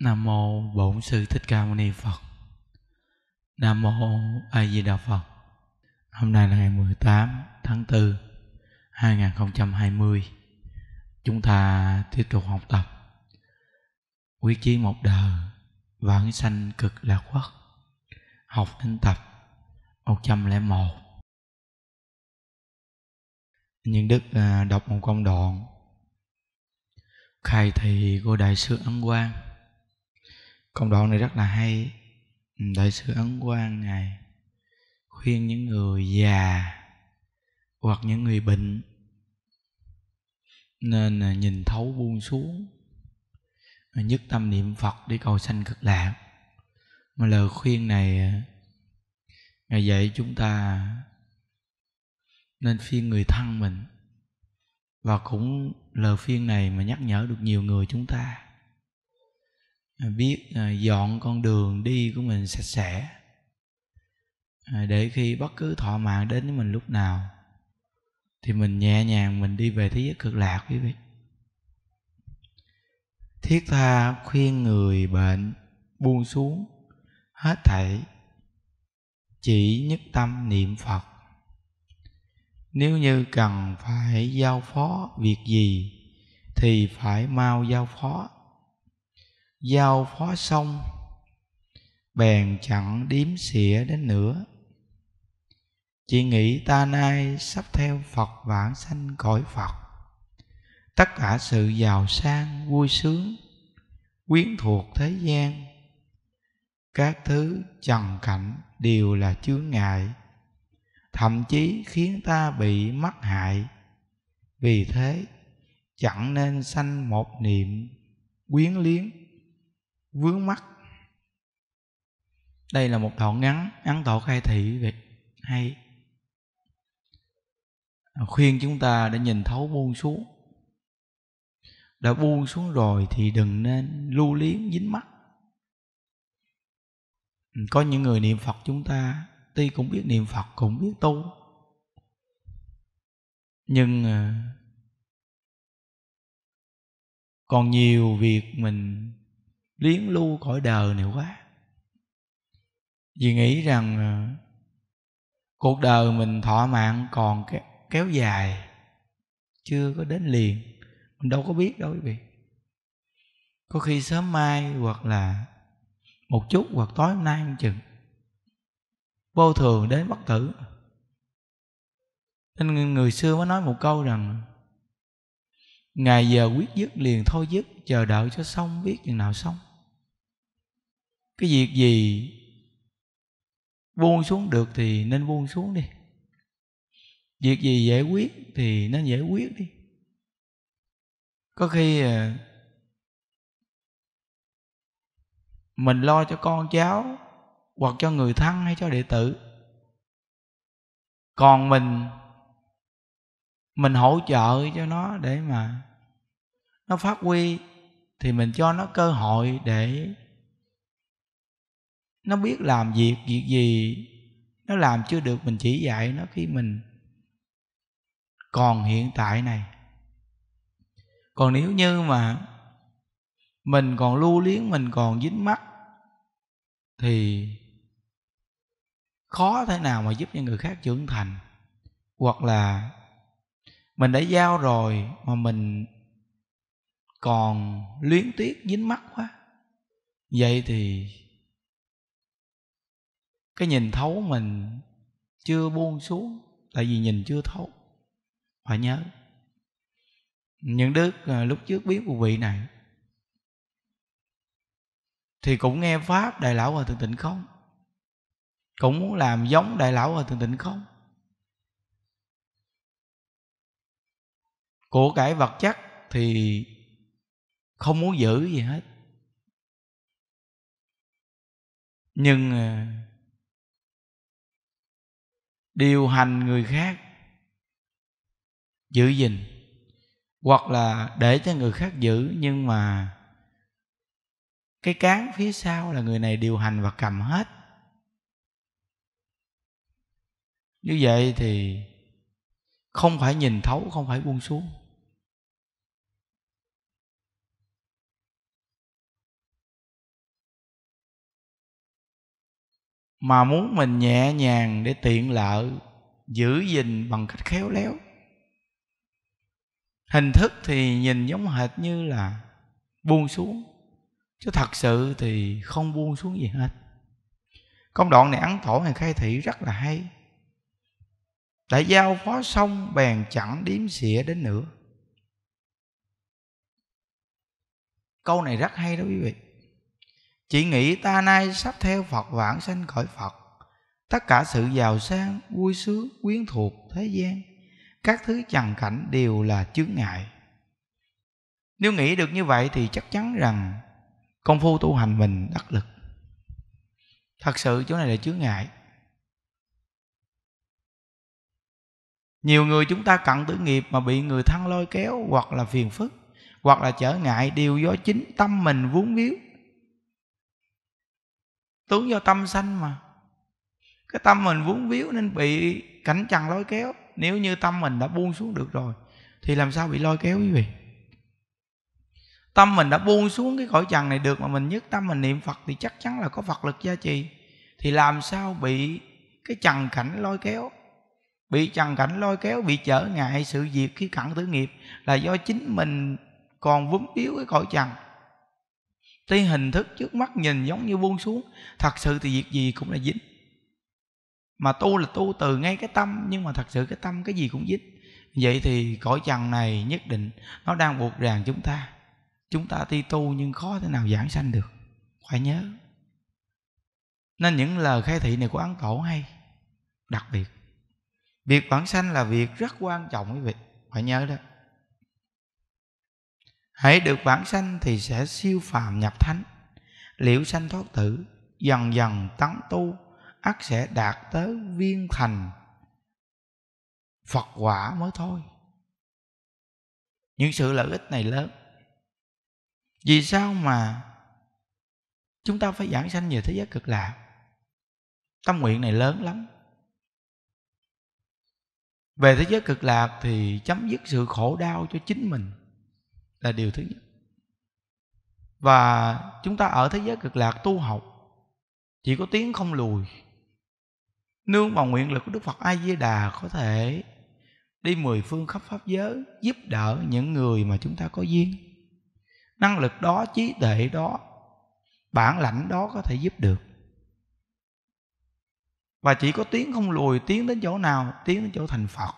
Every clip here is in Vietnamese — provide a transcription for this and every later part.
Nam mô Bổn sư Thích Ca Mâu Ni Phật. Nam mô A Di Đà Phật. Hôm nay là ngày 18 tháng 4 2020. Chúng ta tiếp tục học tập Quyết chí một đời vãng sanh cực lạc quốc. Học đến tập 101. Những đức à, đọc một công đoạn khai thị của đại sư Ấn Quang công đoạn này rất là hay ừ, đại sư ấn quang ngài khuyên những người già hoặc những người bệnh nên à, nhìn thấu buông xuống à, nhất tâm niệm phật để cầu sanh cực lạc mà lời khuyên này à, ngài dạy chúng ta nên phiên người thân mình và cũng lời phiên này mà nhắc nhở được nhiều người chúng ta biết à, à, dọn con đường đi của mình sạch sẽ à, để khi bất cứ thọ mạng đến với mình lúc nào thì mình nhẹ nhàng mình đi về thế giới cực lạc quý vị thiết tha khuyên người bệnh buông xuống hết thảy chỉ nhất tâm niệm phật nếu như cần phải giao phó việc gì thì phải mau giao phó giao phó xong bèn chẳng điếm xỉa đến nữa chỉ nghĩ ta nay sắp theo phật vãng sanh cõi phật tất cả sự giàu sang vui sướng quyến thuộc thế gian các thứ trần cảnh đều là chướng ngại thậm chí khiến ta bị mắc hại vì thế chẳng nên sanh một niệm quyến liếng vướng mắt. đây là một đoạn ngắn ngắn tổ khai thị về hay khuyên chúng ta để nhìn thấu buông xuống đã buông xuống rồi thì đừng nên lưu liếm dính mắt có những người niệm phật chúng ta tuy cũng biết niệm phật cũng biết tu nhưng à, còn nhiều việc mình liếng lu khỏi đời này quá vì nghĩ rằng ờ, cuộc đời mình thọ mạng còn kéo dài chưa có đến liền mình đâu có biết đâu quý vị có khi sớm mai hoặc là một chút hoặc tối hôm nay không chừng vô thường đến bất tử nên người xưa mới nói một câu rằng ngày giờ quyết dứt liền thôi dứt chờ đợi cho xong biết chừng nào xong cái việc gì buông xuống được thì nên buông xuống đi việc gì giải quyết thì nên giải quyết đi có khi à, mình lo cho con cháu hoặc cho người thân hay cho đệ tử còn mình mình hỗ trợ cho nó để mà nó phát huy thì mình cho nó cơ hội để nó biết làm việc việc gì nó làm chưa được mình chỉ dạy nó khi mình còn hiện tại này còn nếu như mà mình còn lưu luyến mình còn dính mắt thì khó thế nào mà giúp cho người khác trưởng thành hoặc là mình đã giao rồi mà mình còn luyến tiếc dính mắt quá vậy thì cái nhìn thấu mình chưa buông xuống tại vì nhìn chưa thấu phải nhớ những đức à, lúc trước biết của vị này thì cũng nghe pháp đại lão hòa thượng tịnh không cũng muốn làm giống đại lão hòa thượng tịnh không của cải vật chất thì không muốn giữ gì hết nhưng à, điều hành người khác giữ gìn hoặc là để cho người khác giữ nhưng mà cái cán phía sau là người này điều hành và cầm hết như vậy thì không phải nhìn thấu không phải buông xuống mà muốn mình nhẹ nhàng để tiện lợi giữ gìn bằng cách khéo léo hình thức thì nhìn giống hệt như là buông xuống chứ thật sự thì không buông xuống gì hết công đoạn này ấn tổ này khai thị rất là hay đã giao phó xong bèn chẳng điếm xỉa đến nữa câu này rất hay đó quý vị Chị nghĩ ta nay sắp theo Phật vãng sanh khỏi Phật Tất cả sự giàu sang, vui sướng, quyến thuộc, thế gian Các thứ trần cảnh đều là chướng ngại Nếu nghĩ được như vậy thì chắc chắn rằng Công phu tu hành mình đắc lực Thật sự chỗ này là chướng ngại Nhiều người chúng ta cận tử nghiệp mà bị người thân lôi kéo Hoặc là phiền phức Hoặc là trở ngại đều do chính tâm mình vốn víu tướng do tâm sanh mà cái tâm mình vướng víu nên bị cảnh trần lôi kéo nếu như tâm mình đã buông xuống được rồi thì làm sao bị lôi kéo quý vị tâm mình đã buông xuống cái cõi trần này được mà mình nhất tâm mình niệm phật thì chắc chắn là có phật lực gia trì thì làm sao bị cái trần cảnh lôi kéo bị trần cảnh lôi kéo bị trở ngại sự việc khi cận tử nghiệp là do chính mình còn vướng víu cái cõi trần tuy hình thức trước mắt nhìn giống như buông xuống thật sự thì việc gì cũng là dính mà tu là tu từ ngay cái tâm nhưng mà thật sự cái tâm cái gì cũng dính vậy thì cõi trần này nhất định nó đang buộc ràng chúng ta chúng ta ti tu nhưng khó thế nào giảng sanh được phải nhớ nên những lời khai thị này của ấn tổ hay đặc biệt việc bản sanh là việc rất quan trọng quý vị phải nhớ đó hãy được bản sanh thì sẽ siêu phàm nhập thánh liệu sanh thoát tử dần dần tấn tu ắt sẽ đạt tới viên thành phật quả mới thôi những sự lợi ích này lớn vì sao mà chúng ta phải giảng sanh về thế giới cực lạc tâm nguyện này lớn lắm về thế giới cực lạc thì chấm dứt sự khổ đau cho chính mình là điều thứ nhất và chúng ta ở thế giới cực lạc tu học chỉ có tiếng không lùi nương vào nguyện lực của đức phật a di đà có thể đi mười phương khắp pháp giới giúp đỡ những người mà chúng ta có duyên năng lực đó trí tuệ đó bản lãnh đó có thể giúp được và chỉ có tiếng không lùi tiến đến chỗ nào tiến đến chỗ thành phật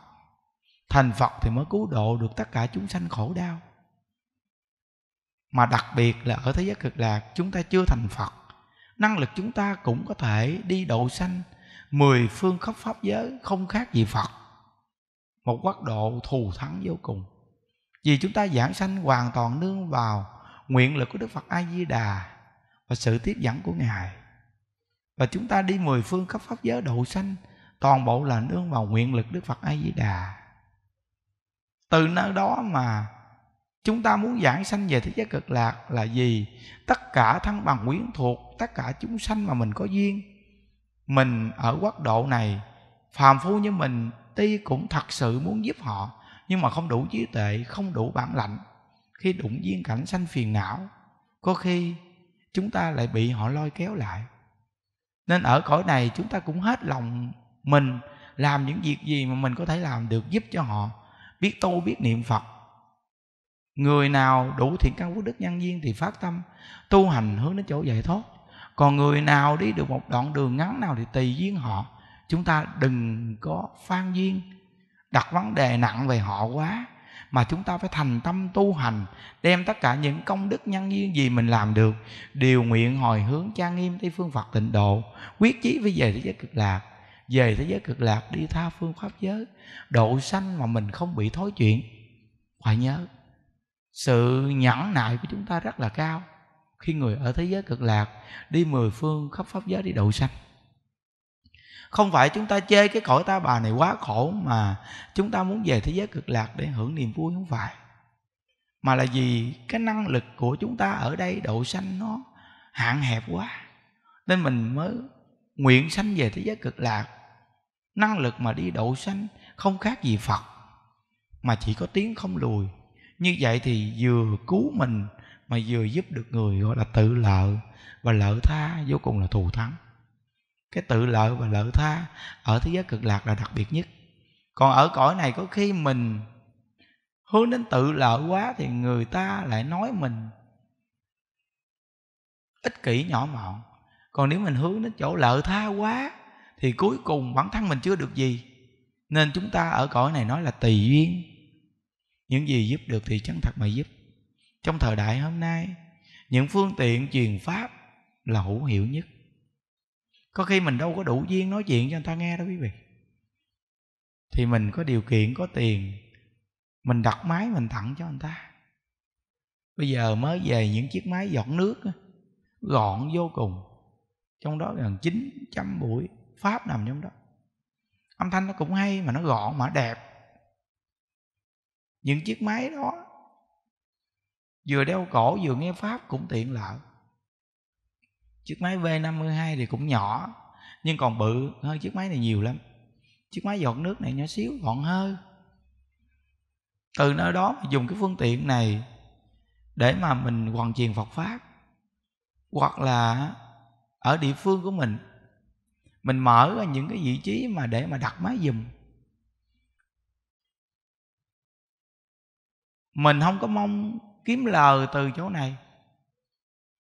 thành phật thì mới cứu độ được tất cả chúng sanh khổ đau mà đặc biệt là ở thế giới cực lạc chúng ta chưa thành phật năng lực chúng ta cũng có thể đi độ sanh mười phương khắp pháp giới không khác gì phật một quốc độ thù thắng vô cùng vì chúng ta giảng sanh hoàn toàn nương vào nguyện lực của đức phật a di đà và sự tiếp dẫn của ngài và chúng ta đi mười phương khắp pháp giới độ sanh toàn bộ là nương vào nguyện lực đức phật a di đà từ nơi đó mà chúng ta muốn giảng sanh về thế giới cực lạc là gì tất cả thân bằng quyến thuộc tất cả chúng sanh mà mình có duyên mình ở quốc độ này phàm phu như mình tuy cũng thật sự muốn giúp họ nhưng mà không đủ trí tuệ không đủ bản lãnh khi đụng duyên cảnh sanh phiền não có khi chúng ta lại bị họ lôi kéo lại nên ở cõi này chúng ta cũng hết lòng mình làm những việc gì mà mình có thể làm được giúp cho họ biết tu biết niệm phật Người nào đủ thiện căn phước đức nhân duyên thì phát tâm tu hành hướng đến chỗ giải thoát. Còn người nào đi được một đoạn đường ngắn nào thì tùy duyên họ. Chúng ta đừng có phan duyên đặt vấn đề nặng về họ quá mà chúng ta phải thành tâm tu hành đem tất cả những công đức nhân duyên gì mình làm được điều nguyện hồi hướng trang nghiêm tây phương phật tịnh độ quyết chí phải về thế giới cực lạc về thế giới cực lạc đi tha phương pháp giới độ sanh mà mình không bị thối chuyện phải nhớ sự nhẫn nại của chúng ta rất là cao khi người ở thế giới cực lạc đi mười phương khắp pháp giới đi đậu sanh không phải chúng ta chê cái cõi ta bà này quá khổ mà chúng ta muốn về thế giới cực lạc để hưởng niềm vui không phải mà là vì cái năng lực của chúng ta ở đây độ sanh nó hạn hẹp quá nên mình mới nguyện sanh về thế giới cực lạc năng lực mà đi độ sanh không khác gì phật mà chỉ có tiếng không lùi như vậy thì vừa cứu mình mà vừa giúp được người gọi là tự lợi và lợi tha vô cùng là thù thắng cái tự lợi và lợi tha ở thế giới cực lạc là đặc biệt nhất còn ở cõi này có khi mình hướng đến tự lợi quá thì người ta lại nói mình ích kỷ nhỏ mọn còn nếu mình hướng đến chỗ lợi tha quá thì cuối cùng bản thân mình chưa được gì nên chúng ta ở cõi này nói là tùy duyên những gì giúp được thì chân thật mà giúp trong thời đại hôm nay những phương tiện truyền pháp là hữu hiệu nhất có khi mình đâu có đủ duyên nói chuyện cho người ta nghe đó quý vị thì mình có điều kiện có tiền mình đặt máy mình tặng cho người ta bây giờ mới về những chiếc máy giọt nước gọn vô cùng trong đó gần 900 buổi pháp nằm trong đó âm thanh nó cũng hay mà nó gọn mà đẹp những chiếc máy đó vừa đeo cổ vừa nghe pháp cũng tiện lợi chiếc máy V52 thì cũng nhỏ nhưng còn bự hơn chiếc máy này nhiều lắm chiếc máy giọt nước này nhỏ xíu gọn hơn từ nơi đó mà dùng cái phương tiện này để mà mình hoàn truyền Phật pháp hoặc là ở địa phương của mình mình mở ra những cái vị trí mà để mà đặt máy dùm mình không có mong kiếm lời từ chỗ này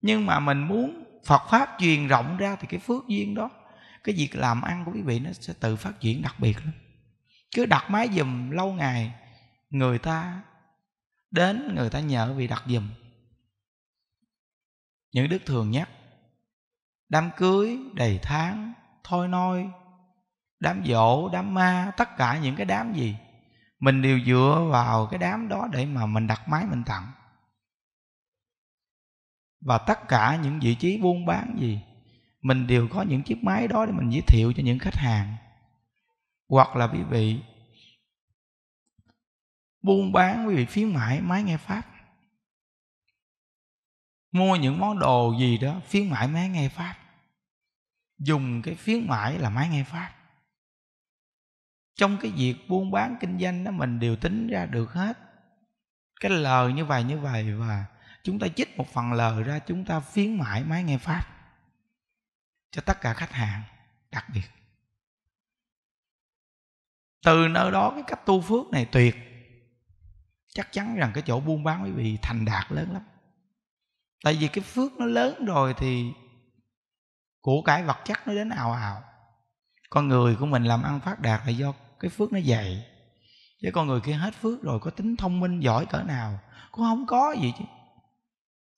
nhưng mà mình muốn phật pháp truyền rộng ra thì cái phước duyên đó cái việc làm ăn của quý vị nó sẽ tự phát triển đặc biệt lắm cứ đặt máy dùm lâu ngày người ta đến người ta nhờ vì đặt dùm những đức thường nhắc đám cưới đầy tháng thôi noi đám dỗ đám ma tất cả những cái đám gì mình đều dựa vào cái đám đó để mà mình đặt máy mình tặng và tất cả những vị trí buôn bán gì mình đều có những chiếc máy đó để mình giới thiệu cho những khách hàng hoặc là quý vị buôn bán quý vị khuyến mãi máy nghe pháp mua những món đồ gì đó khuyến mãi máy nghe pháp dùng cái khuyến mãi là máy nghe pháp trong cái việc buôn bán kinh doanh đó mình đều tính ra được hết cái lời như vậy như vậy và chúng ta chích một phần lời ra chúng ta phiến mãi máy nghe pháp cho tất cả khách hàng đặc biệt từ nơi đó cái cách tu phước này tuyệt chắc chắn rằng cái chỗ buôn bán quý vị thành đạt lớn lắm tại vì cái phước nó lớn rồi thì của cải vật chất nó đến ào ào con người của mình làm ăn phát đạt là do cái phước nó dày chứ con người kia hết phước rồi có tính thông minh giỏi cỡ nào cũng không có gì chứ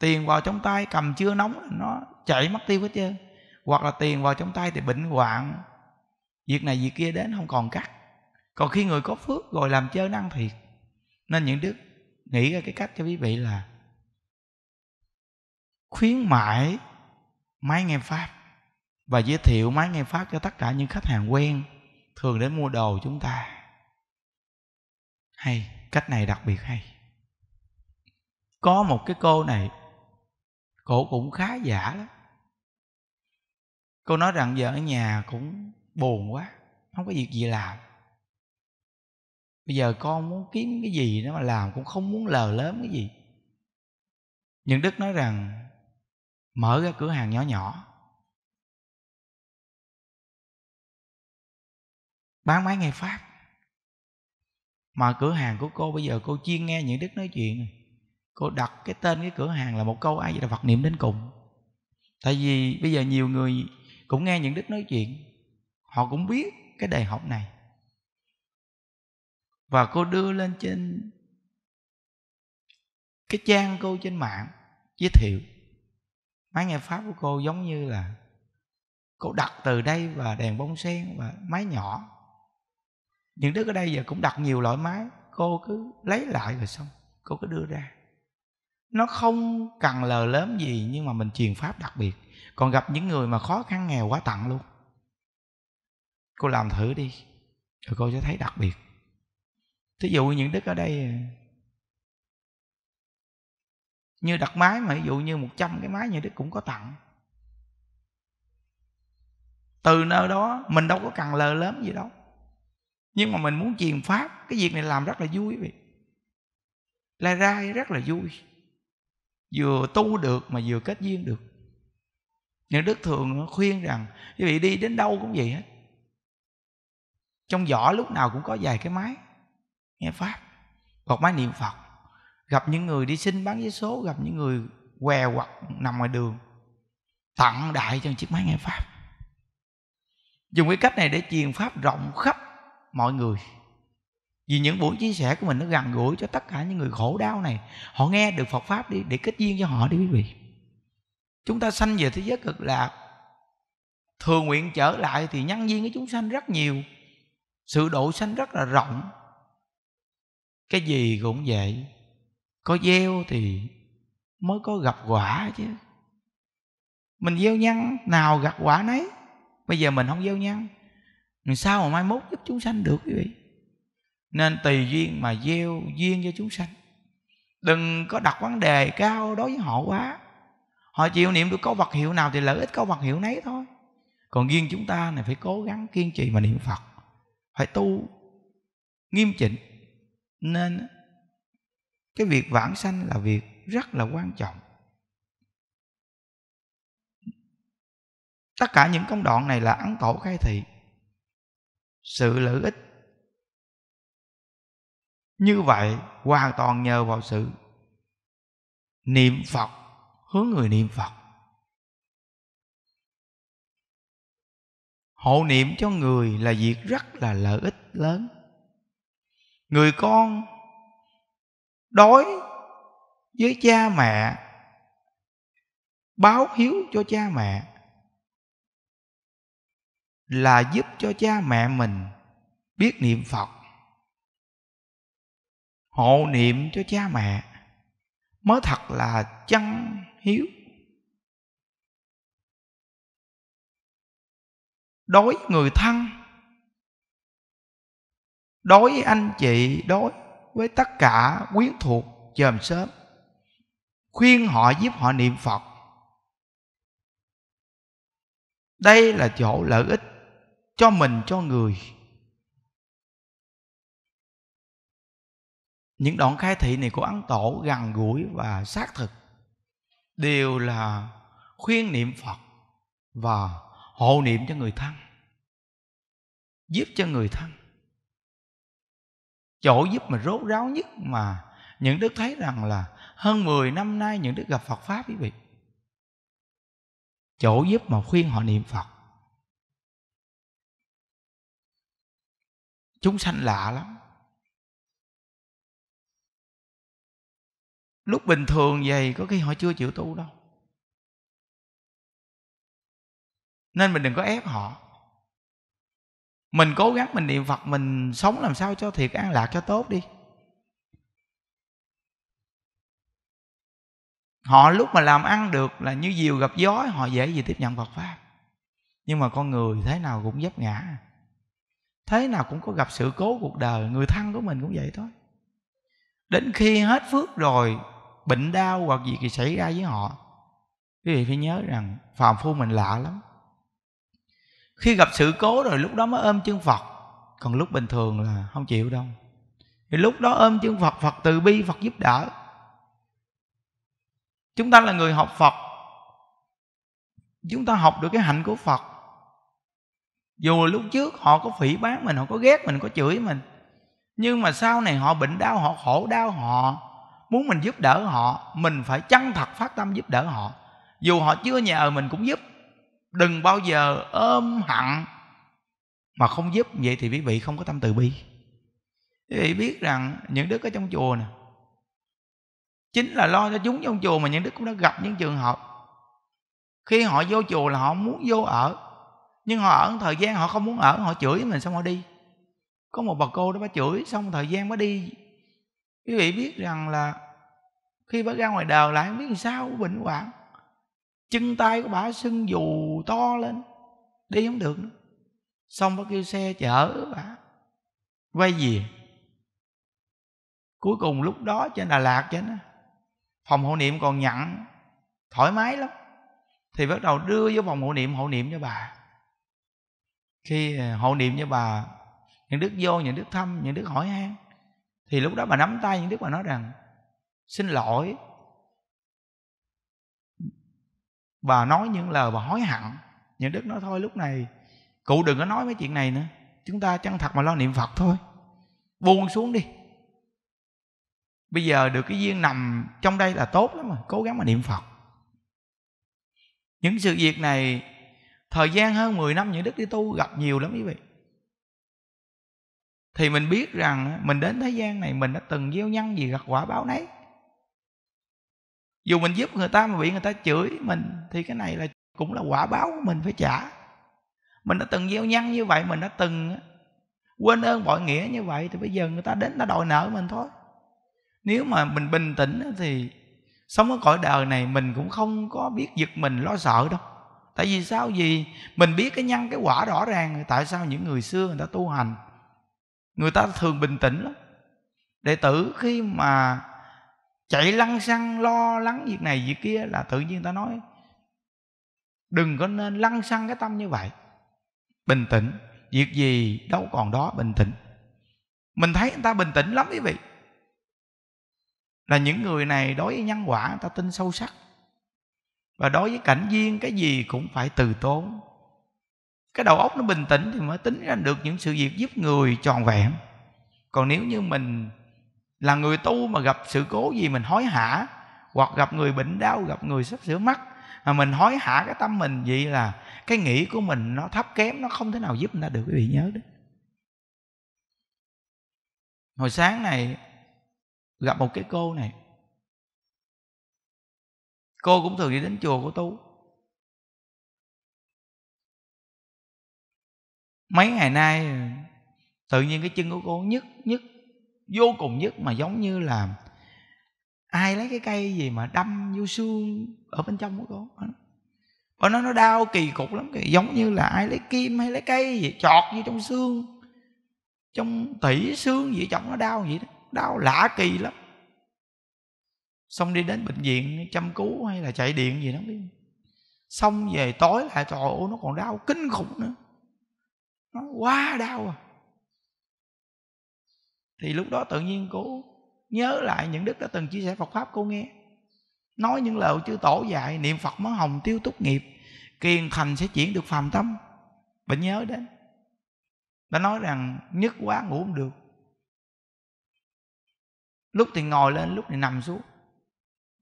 tiền vào trong tay cầm chưa nóng nó chảy mất tiêu hết trơn hoặc là tiền vào trong tay thì bệnh hoạn việc này việc kia đến không còn cắt còn khi người có phước rồi làm chơi năng thiệt nên những đức nghĩ ra cái cách cho quý vị là khuyến mãi máy nghe pháp và giới thiệu máy nghe pháp cho tất cả những khách hàng quen thường đến mua đồ chúng ta hay cách này đặc biệt hay có một cái cô này cổ cũng khá giả lắm cô nói rằng giờ ở nhà cũng buồn quá không có việc gì làm bây giờ con muốn kiếm cái gì đó mà làm cũng không muốn lờ lớn cái gì nhưng đức nói rằng mở ra cửa hàng nhỏ nhỏ bán mấy ngày pháp mà cửa hàng của cô bây giờ cô chuyên nghe những đức nói chuyện cô đặt cái tên cái cửa hàng là một câu ai vậy là Phật niệm đến cùng tại vì bây giờ nhiều người cũng nghe những đức nói chuyện họ cũng biết cái đề học này và cô đưa lên trên cái trang cô trên mạng giới thiệu mấy ngày pháp của cô giống như là cô đặt từ đây và đèn bông sen và máy nhỏ những đứa ở đây giờ cũng đặt nhiều loại máy cô cứ lấy lại rồi xong cô cứ đưa ra nó không cần lờ lớn gì nhưng mà mình truyền pháp đặc biệt còn gặp những người mà khó khăn nghèo quá tặng luôn cô làm thử đi rồi cô sẽ thấy đặc biệt thí dụ những đức ở đây như đặt máy mà ví dụ như 100 cái máy như đức cũng có tặng từ nơi đó mình đâu có cần lờ lớn gì đâu nhưng mà ừ. mình muốn truyền pháp cái việc này làm rất là vui vậy lai rai rất là vui vừa tu được mà vừa kết duyên được những đức thường khuyên rằng quý vị đi đến đâu cũng vậy hết trong võ lúc nào cũng có vài cái máy nghe pháp một máy niệm phật gặp những người đi xin bán vé số gặp những người què hoặc nằm ngoài đường tặng đại cho chiếc máy nghe pháp dùng cái cách này để truyền pháp rộng khắp mọi người vì những buổi chia sẻ của mình nó gần gũi cho tất cả những người khổ đau này họ nghe được phật pháp đi để kết duyên cho họ đi quý vị chúng ta sanh về thế giới cực lạc thường nguyện trở lại thì nhân duyên của chúng sanh rất nhiều sự độ sanh rất là rộng cái gì cũng vậy có gieo thì mới có gặp quả chứ mình gieo nhân nào gặp quả nấy bây giờ mình không gieo nhân làm sao mà mai mốt giúp chúng sanh được quý vị Nên tùy duyên mà gieo duyên cho chúng sanh Đừng có đặt vấn đề cao đối với họ quá Họ chịu niệm được câu vật hiệu nào thì lợi ích câu vật hiệu nấy thôi Còn riêng chúng ta này phải cố gắng kiên trì mà niệm Phật Phải tu nghiêm chỉnh Nên cái việc vãng sanh là việc rất là quan trọng Tất cả những công đoạn này là ấn tổ khai thị sự lợi ích như vậy hoàn toàn nhờ vào sự niệm phật hướng người niệm phật hộ niệm cho người là việc rất là lợi ích lớn người con đối với cha mẹ báo hiếu cho cha mẹ là giúp cho cha mẹ mình biết niệm phật hộ niệm cho cha mẹ mới thật là chân hiếu đối người thân đối anh chị đối với tất cả quyến thuộc chòm sớm khuyên họ giúp họ niệm phật đây là chỗ lợi ích cho mình cho người những đoạn khai thị này của ấn tổ gần gũi và xác thực đều là khuyên niệm phật và hộ niệm cho người thân giúp cho người thân chỗ giúp mà rốt ráo nhất mà những đức thấy rằng là hơn 10 năm nay những đức gặp Phật pháp quý vị chỗ giúp mà khuyên họ niệm Phật chúng sanh lạ lắm lúc bình thường vậy có khi họ chưa chịu tu đâu nên mình đừng có ép họ mình cố gắng mình niệm phật mình sống làm sao cho thiệt an lạc cho tốt đi họ lúc mà làm ăn được là như diều gặp gió họ dễ gì tiếp nhận phật pháp nhưng mà con người thế nào cũng dấp ngã thế nào cũng có gặp sự cố cuộc đời người thân của mình cũng vậy thôi đến khi hết phước rồi bệnh đau hoặc gì thì xảy ra với họ quý vị phải nhớ rằng phàm phu mình lạ lắm khi gặp sự cố rồi lúc đó mới ôm chân phật còn lúc bình thường là không chịu đâu thì lúc đó ôm chân phật phật từ bi phật giúp đỡ chúng ta là người học phật chúng ta học được cái hạnh của phật dù lúc trước họ có phỉ bán mình họ có ghét mình có chửi mình nhưng mà sau này họ bệnh đau họ khổ đau họ muốn mình giúp đỡ họ mình phải chân thật phát tâm giúp đỡ họ dù họ chưa nhờ mình cũng giúp đừng bao giờ ôm hận mà không giúp vậy thì quý vị không có tâm từ bi quý vị biết rằng những đức ở trong chùa nè chính là lo cho chúng trong chùa mà những đức cũng đã gặp những trường hợp khi họ vô chùa là họ muốn vô ở nhưng họ ở thời gian họ không muốn ở họ chửi mình xong họ đi có một bà cô đó bà chửi xong thời gian bà đi quý vị biết rằng là khi bà ra ngoài đời lại không biết làm sao bệnh hoạn chân tay của bà sưng dù to lên đi không được nữa xong bà kêu xe chở bà quay về cuối cùng lúc đó trên đà lạt trên đó, phòng hộ niệm còn nhận thoải mái lắm thì bắt đầu đưa vô phòng hộ niệm hộ niệm cho bà khi à, hộ niệm với bà những đức vô những đức thăm những đức hỏi han thì lúc đó bà nắm tay những đức bà nói rằng xin lỗi bà nói những lời bà hối hận những đức nói thôi lúc này cụ đừng có nói mấy chuyện này nữa chúng ta chân thật mà lo niệm phật thôi buông xuống đi bây giờ được cái duyên nằm trong đây là tốt lắm rồi cố gắng mà niệm phật những sự việc này thời gian hơn 10 năm những đức đi tu gặp nhiều lắm quý vị thì mình biết rằng mình đến thế gian này mình đã từng gieo nhân gì gặt quả báo nấy dù mình giúp người ta mà bị người ta chửi mình thì cái này là cũng là quả báo của mình phải trả mình đã từng gieo nhân như vậy mình đã từng quên ơn bội nghĩa như vậy thì bây giờ người ta đến người ta đòi nợ mình thôi nếu mà mình bình tĩnh thì sống ở cõi đời này mình cũng không có biết giật mình lo sợ đâu tại vì sao gì mình biết cái nhân cái quả rõ ràng tại sao những người xưa người ta tu hành người ta thường bình tĩnh lắm đệ tử khi mà chạy lăng xăng lo lắng việc này việc kia là tự nhiên ta nói đừng có nên lăng xăng cái tâm như vậy bình tĩnh việc gì đâu còn đó bình tĩnh mình thấy người ta bình tĩnh lắm quý vị là những người này đối với nhân quả người ta tin sâu sắc và đối với cảnh duyên cái gì cũng phải từ tốn cái đầu óc nó bình tĩnh thì mới tính ra được những sự việc giúp người tròn vẹn còn nếu như mình là người tu mà gặp sự cố gì mình hối hả hoặc gặp người bệnh đau gặp người sắp sửa mắt mà mình hối hả cái tâm mình vậy là cái nghĩ của mình nó thấp kém nó không thể nào giúp người ta được quý vị nhớ đấy hồi sáng này gặp một cái cô này cô cũng thường đi đến chùa của tu mấy ngày nay tự nhiên cái chân của cô nhức nhức vô cùng nhức mà giống như là ai lấy cái cây gì mà đâm vô xương ở bên trong của cô và nó nó đau kỳ cục lắm kìa giống như là ai lấy kim hay lấy cây gì chọt vô trong xương trong tỉ xương gì chọc nó đau vậy đó đau lạ kỳ lắm xong đi đến bệnh viện chăm cứu hay là chạy điện gì đó biết xong về tối lại trời ơi nó còn đau kinh khủng nữa nó quá đau à thì lúc đó tự nhiên cô nhớ lại những đức đã từng chia sẻ Phật pháp cô nghe nói những lời chư tổ dạy niệm Phật mới hồng tiêu túc nghiệp kiên thành sẽ chuyển được phàm tâm bệnh nhớ đến đã nói rằng nhất quá ngủ không được lúc thì ngồi lên lúc thì nằm xuống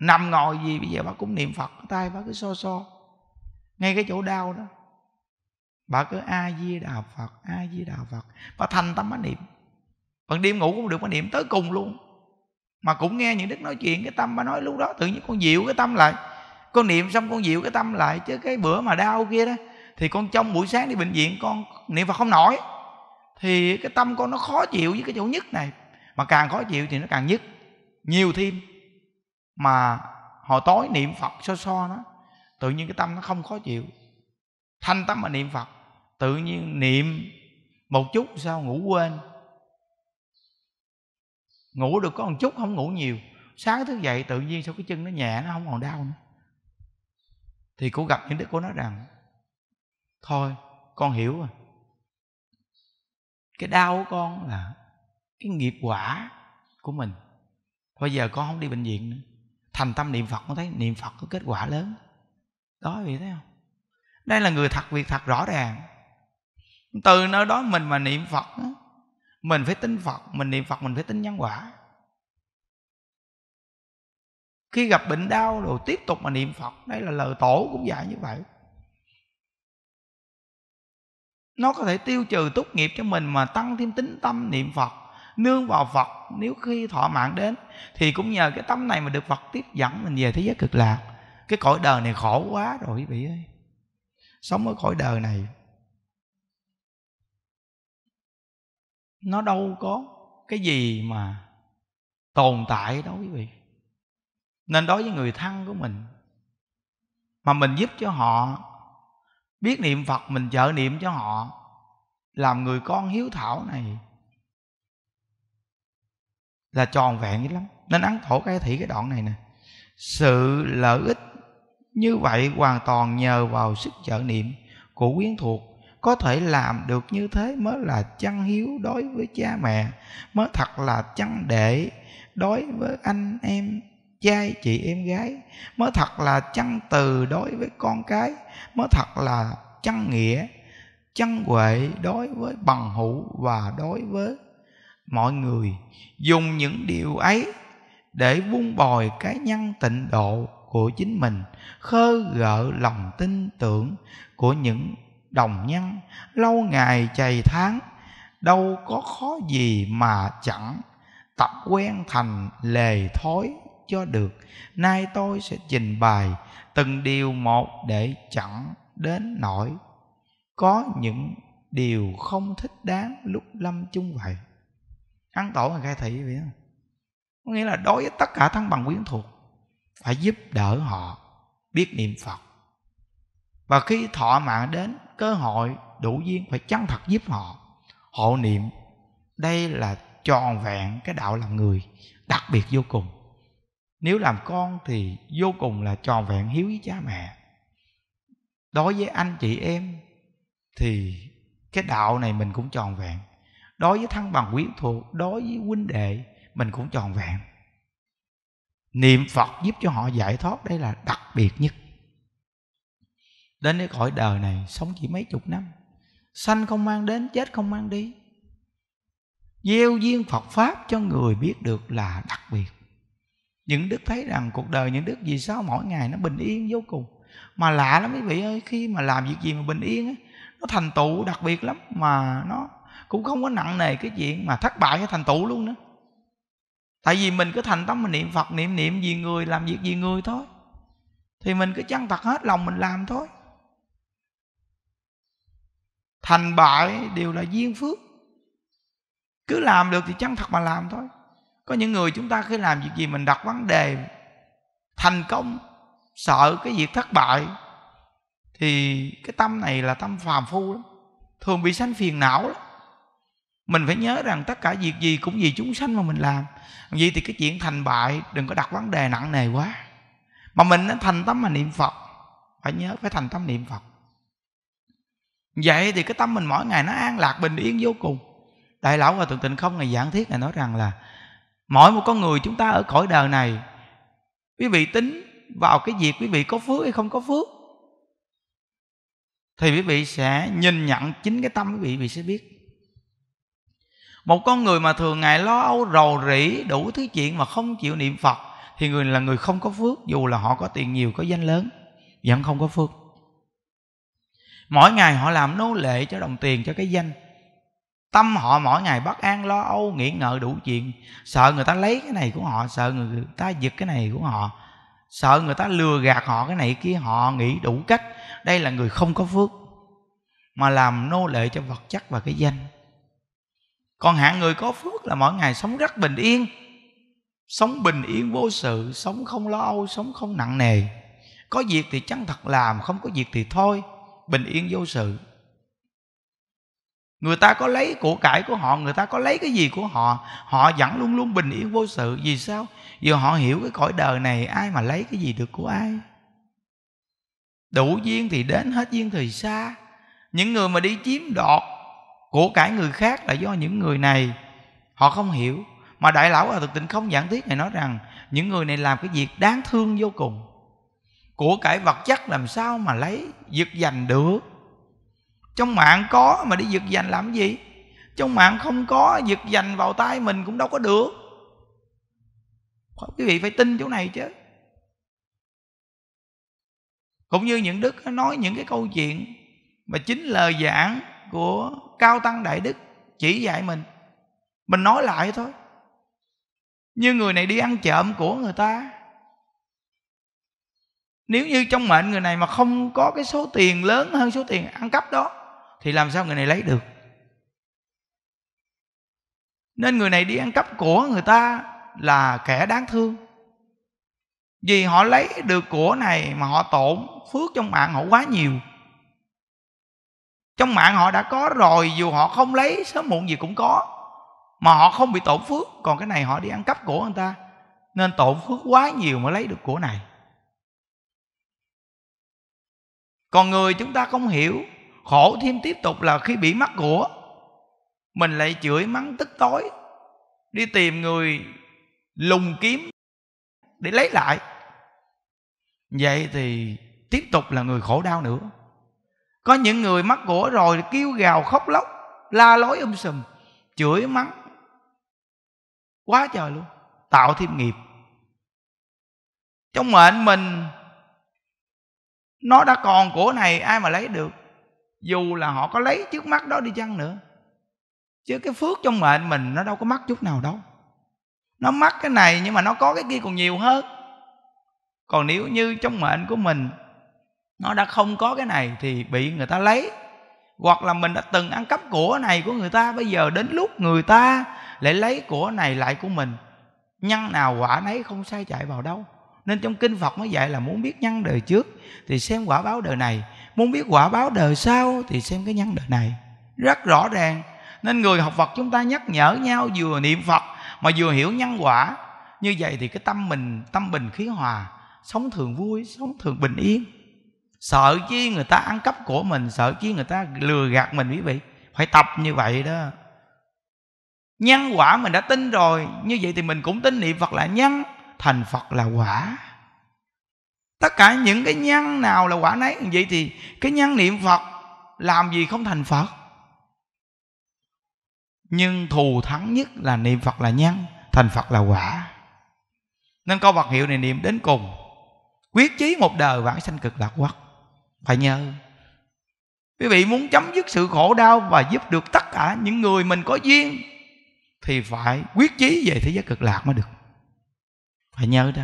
nằm ngồi gì bây giờ bà cũng niệm phật tay bà cứ so so ngay cái chỗ đau đó bà cứ a di đà phật a di đà phật bà thành tâm bà niệm bằng đêm ngủ cũng được bà niệm tới cùng luôn mà cũng nghe những đức nói chuyện cái tâm bà nói lúc đó tự nhiên con dịu cái tâm lại con niệm xong con dịu cái tâm lại chứ cái bữa mà đau kia đó thì con trong buổi sáng đi bệnh viện con niệm phật không nổi thì cái tâm con nó khó chịu với cái chỗ nhất này mà càng khó chịu thì nó càng nhất nhiều thêm mà hồi tối niệm phật so so nó tự nhiên cái tâm nó không khó chịu thanh tâm mà niệm phật tự nhiên niệm một chút sao ngủ quên ngủ được có một chút không ngủ nhiều sáng thức dậy tự nhiên sao cái chân nó nhẹ nó không còn đau nữa thì cô gặp những đức cô nói rằng thôi con hiểu rồi cái đau của con là cái nghiệp quả của mình thôi giờ con không đi bệnh viện nữa thành tâm niệm phật con thấy niệm phật có kết quả lớn đó vậy thấy không đây là người thật việc thật rõ ràng từ nơi đó mình mà niệm phật mình phải tin phật mình niệm phật mình phải tin nhân quả khi gặp bệnh đau rồi tiếp tục mà niệm phật đây là lời tổ cũng dạy như vậy nó có thể tiêu trừ tốt nghiệp cho mình mà tăng thêm tính tâm niệm phật nương vào phật nếu khi thọ mạng đến thì cũng nhờ cái tâm này mà được phật tiếp dẫn mình về thế giới cực lạc cái cõi đời này khổ quá rồi quý vị ơi sống ở cõi đời này nó đâu có cái gì mà tồn tại đâu quý vị nên đối với người thân của mình mà mình giúp cho họ biết niệm phật mình trợ niệm cho họ làm người con hiếu thảo này là tròn vẹn dữ lắm nên ấn thổ cái thị cái đoạn này nè sự lợi ích như vậy hoàn toàn nhờ vào sức trợ niệm của quyến thuộc có thể làm được như thế mới là chăn hiếu đối với cha mẹ mới thật là chăn đệ đối với anh em trai chị em gái mới thật là chăn từ đối với con cái mới thật là chăn nghĩa chăn huệ đối với bằng hữu và đối với mọi người dùng những điều ấy để vun bồi cái nhân tịnh độ của chính mình khơ gợi lòng tin tưởng của những đồng nhân lâu ngày chày tháng đâu có khó gì mà chẳng tập quen thành lề thói cho được nay tôi sẽ trình bày từng điều một để chẳng đến nỗi có những điều không thích đáng lúc lâm chung vậy ăn tổ người khai thị vậy không có nghĩa là đối với tất cả thân bằng quyến thuộc phải giúp đỡ họ biết niệm phật và khi thọ mạng đến cơ hội đủ duyên phải chân thật giúp họ hộ niệm đây là tròn vẹn cái đạo làm người đặc biệt vô cùng nếu làm con thì vô cùng là tròn vẹn hiếu với cha mẹ đối với anh chị em thì cái đạo này mình cũng tròn vẹn đối với thân bằng quyến thuộc đối với huynh đệ mình cũng tròn vẹn niệm phật giúp cho họ giải thoát đây là đặc biệt nhất đến cái cõi đời này sống chỉ mấy chục năm sanh không mang đến chết không mang đi gieo duyên phật pháp cho người biết được là đặc biệt những đức thấy rằng cuộc đời những đức vì sao mỗi ngày nó bình yên vô cùng mà lạ lắm quý vị ơi khi mà làm việc gì mà bình yên ấy, nó thành tựu đặc biệt lắm mà nó cũng không có nặng nề cái chuyện mà thất bại hay thành tựu luôn nữa tại vì mình cứ thành tâm mình niệm phật niệm niệm vì người làm việc vì người thôi thì mình cứ chân thật hết lòng mình làm thôi thành bại đều là duyên phước cứ làm được thì chân thật mà làm thôi có những người chúng ta khi làm việc gì mình đặt vấn đề thành công sợ cái việc thất bại thì cái tâm này là tâm phàm phu lắm thường bị sanh phiền não lắm mình phải nhớ rằng tất cả việc gì cũng vì chúng sanh mà mình làm vậy thì cái chuyện thành bại đừng có đặt vấn đề nặng nề quá mà mình nó thành tâm mà niệm phật phải nhớ phải thành tâm niệm phật vậy thì cái tâm mình mỗi ngày nó an lạc bình yên vô cùng đại lão và thượng tịnh không ngày giảng thiết này nói rằng là mỗi một con người chúng ta ở cõi đời này quý vị tính vào cái việc quý vị có phước hay không có phước thì quý vị sẽ nhìn nhận chính cái tâm quý vị quý vị sẽ biết một con người mà thường ngày lo âu rầu rĩ đủ thứ chuyện mà không chịu niệm phật thì người là người không có phước dù là họ có tiền nhiều có danh lớn vẫn không có phước mỗi ngày họ làm nô lệ cho đồng tiền cho cái danh tâm họ mỗi ngày bất an lo âu nghĩ ngợi đủ chuyện sợ người ta lấy cái này của họ sợ người ta giật cái này của họ sợ người ta lừa gạt họ cái này kia họ nghĩ đủ cách đây là người không có phước mà làm nô lệ cho vật chất và cái danh còn hạng người có phước là mỗi ngày sống rất bình yên sống bình yên vô sự sống không lo âu sống không nặng nề có việc thì chăng thật làm không có việc thì thôi bình yên vô sự người ta có lấy của cải của họ người ta có lấy cái gì của họ họ vẫn luôn luôn bình yên vô sự vì sao vì họ hiểu cái cõi đời này ai mà lấy cái gì được của ai đủ duyên thì đến hết duyên thì xa những người mà đi chiếm đoạt của cải người khác là do những người này họ không hiểu mà đại lão ở thực tịnh không giảng thuyết này nói rằng những người này làm cái việc đáng thương vô cùng của cải vật chất làm sao mà lấy giật giành được trong mạng có mà đi giật giành làm gì trong mạng không có giật giành vào tay mình cũng đâu có được quý vị phải tin chỗ này chứ cũng như những đức nói những cái câu chuyện mà chính lời giảng của cao tăng đại đức chỉ dạy mình mình nói lại thôi như người này đi ăn trộm của người ta nếu như trong mệnh người này mà không có cái số tiền lớn hơn số tiền ăn cắp đó thì làm sao người này lấy được nên người này đi ăn cắp của người ta là kẻ đáng thương vì họ lấy được của này mà họ tổn phước trong mạng họ quá nhiều trong mạng họ đã có rồi dù họ không lấy sớm muộn gì cũng có mà họ không bị tổn phước còn cái này họ đi ăn cắp của người ta nên tổn phước quá nhiều mới lấy được của này còn người chúng ta không hiểu khổ thêm tiếp tục là khi bị mắc của mình lại chửi mắng tức tối đi tìm người lùng kiếm để lấy lại vậy thì tiếp tục là người khổ đau nữa có những người mắc cổ rồi kêu gào khóc lóc la lối um sùm chửi mắng quá trời luôn tạo thêm nghiệp trong mệnh mình nó đã còn của này ai mà lấy được dù là họ có lấy trước mắt đó đi chăng nữa chứ cái phước trong mệnh mình nó đâu có mắc chút nào đâu nó mắc cái này nhưng mà nó có cái kia còn nhiều hơn còn nếu như trong mệnh của mình nó đã không có cái này thì bị người ta lấy hoặc là mình đã từng ăn cắp của này của người ta bây giờ đến lúc người ta lại lấy của này lại của mình nhân nào quả nấy không sai chạy vào đâu nên trong kinh phật mới dạy là muốn biết nhân đời trước thì xem quả báo đời này muốn biết quả báo đời sau thì xem cái nhân đời này rất rõ ràng nên người học phật chúng ta nhắc nhở nhau vừa niệm phật mà vừa hiểu nhân quả như vậy thì cái tâm mình tâm bình khí hòa sống thường vui sống thường bình yên sợ chi người ta ăn cắp của mình sợ chi người ta lừa gạt mình quý vị phải tập như vậy đó nhân quả mình đã tin rồi như vậy thì mình cũng tin niệm phật là nhân thành phật là quả tất cả những cái nhân nào là quả nấy vậy thì cái nhân niệm phật làm gì không thành phật nhưng thù thắng nhất là niệm phật là nhân thành phật là quả nên câu vật hiệu này niệm đến cùng quyết chí một đời vãng sanh cực lạc quốc phải nhờ quý vị muốn chấm dứt sự khổ đau và giúp được tất cả những người mình có duyên thì phải quyết chí về thế giới cực lạc mới được phải nhớ đó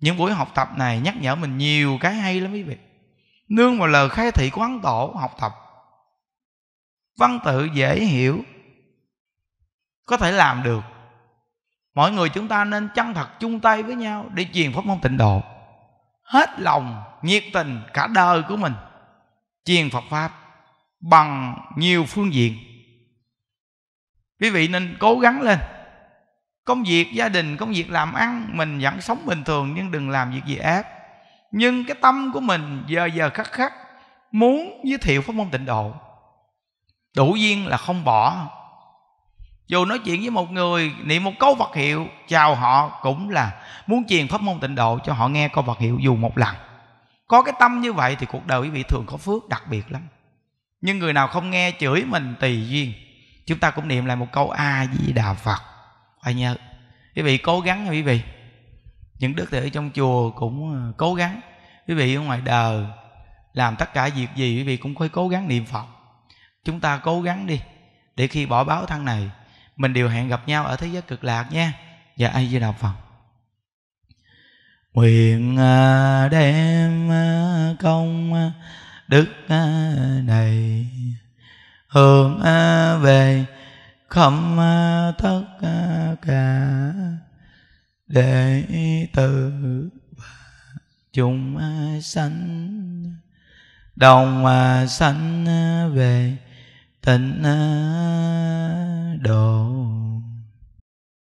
những buổi học tập này nhắc nhở mình nhiều cái hay lắm quý vị nương vào lời khai thị quán tổ học tập văn tự dễ hiểu có thể làm được mọi người chúng ta nên chân thật chung tay với nhau để truyền pháp môn tịnh độ hết lòng nhiệt tình cả đời của mình truyền Phật pháp bằng nhiều phương diện quý vị nên cố gắng lên công việc gia đình công việc làm ăn mình vẫn sống bình thường nhưng đừng làm việc gì ác nhưng cái tâm của mình giờ giờ khắc khắc muốn giới thiệu pháp môn tịnh độ đủ duyên là không bỏ dù nói chuyện với một người niệm một câu Phật hiệu chào họ cũng là muốn truyền pháp môn tịnh độ cho họ nghe câu Phật hiệu dù một lần có cái tâm như vậy thì cuộc đời quý vị thường có phước đặc biệt lắm nhưng người nào không nghe chửi mình tùy duyên chúng ta cũng niệm lại một câu a di đà phật phải nhớ quý vị cố gắng nha quý vị những đức tử trong chùa cũng ờ, cố gắng quý vị ở ngoài đời làm tất cả việc gì quý vị cũng phải cố gắng niệm phật chúng ta cố gắng đi để khi bỏ báo thân này mình đều hẹn gặp nhau ở thế giới cực lạc nha và dạ, ai di đà phật nguyện à, đem à, công à, đức này hướng về khẩm tất cả đệ tử chúng sanh đồng sanh về thịnh độ